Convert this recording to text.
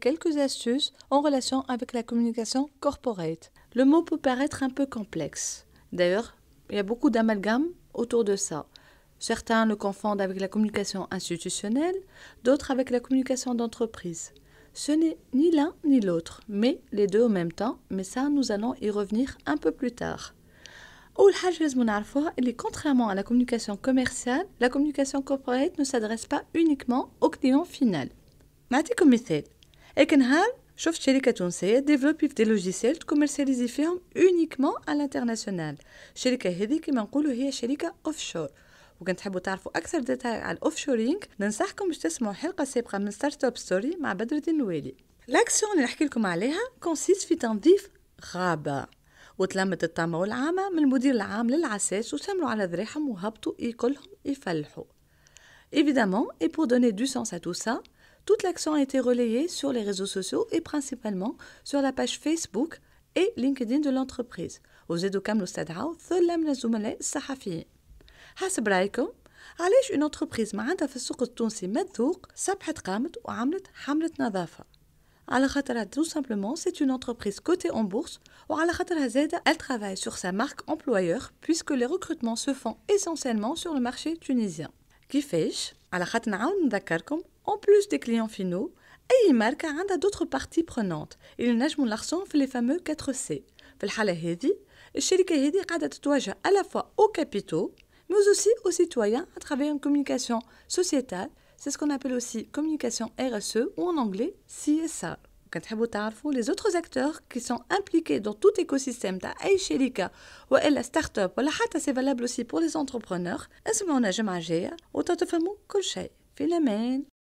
quelques astuces en relation avec la communication corporate. Le mot peut paraître un peu complexe. D'ailleurs, il y a beaucoup d'amalgames autour de ça. Certains le confondent avec la communication institutionnelle, d'autres avec la communication d'entreprise. Ce n'est ni l'un ni l'autre, mais les deux en même temps, mais ça nous allons y revenir un peu plus tard. Et le chose que nous avons vu, c'est que contrairement à la communication commerciale, la communication corporate ne s'adresse pas uniquement au client final. Je vais vous donner un exemple. Je vais vous donner un exemple. Les chérigas de l'ONCE des logiciels pour commercialiser uniquement à l'international. Les chérigas de est sont offshore. Si vous avez un exemple d'excellent détails sur l'offshore, je vous invite à vous donner un exemple de Startup Story avec Badr de L'action que nous avons vu consiste à faire un vif rabat. وتلمت الطامة والعامة من المدير العام للعساس وسمروا على ذريحهم وهبطوا يكلهم يفلحوا Évidemment, et pour donner du sens à tout ça, toute l'action a été relayée sur les réseaux sociaux et principalement sur la page Facebook et LinkedIn de l'entreprise. وزادوا كملوا استدعوا ثلة من الزملاء الصحفيين حسب رأيكم علاش une entreprise ما عندها في السوق التونسي مذوق سبحت قامت وعملت حملة نظافة Al tout simplement c'est une entreprise cotée en bourse ou Al elle travaille sur sa marque employeur puisque les recrutements se font essentiellement sur le marché tunisien كيفاش على en plus des clients finaux et il un a d'autres parties prenantes Il نجموا l'argent fait les fameux 4C Le cas à la fois aux capitaux mais aussi aux citoyens à travers une communication sociétale c'est ce qu'on appelle aussi communication RSE ou en anglais CSR. Les autres acteurs qui sont impliqués dans tout écosystème, ta Aïchelika, ou la start-up, ou la Hata, c'est valable aussi pour les entrepreneurs, est-ce on a jamais agi, Autant de fameux fait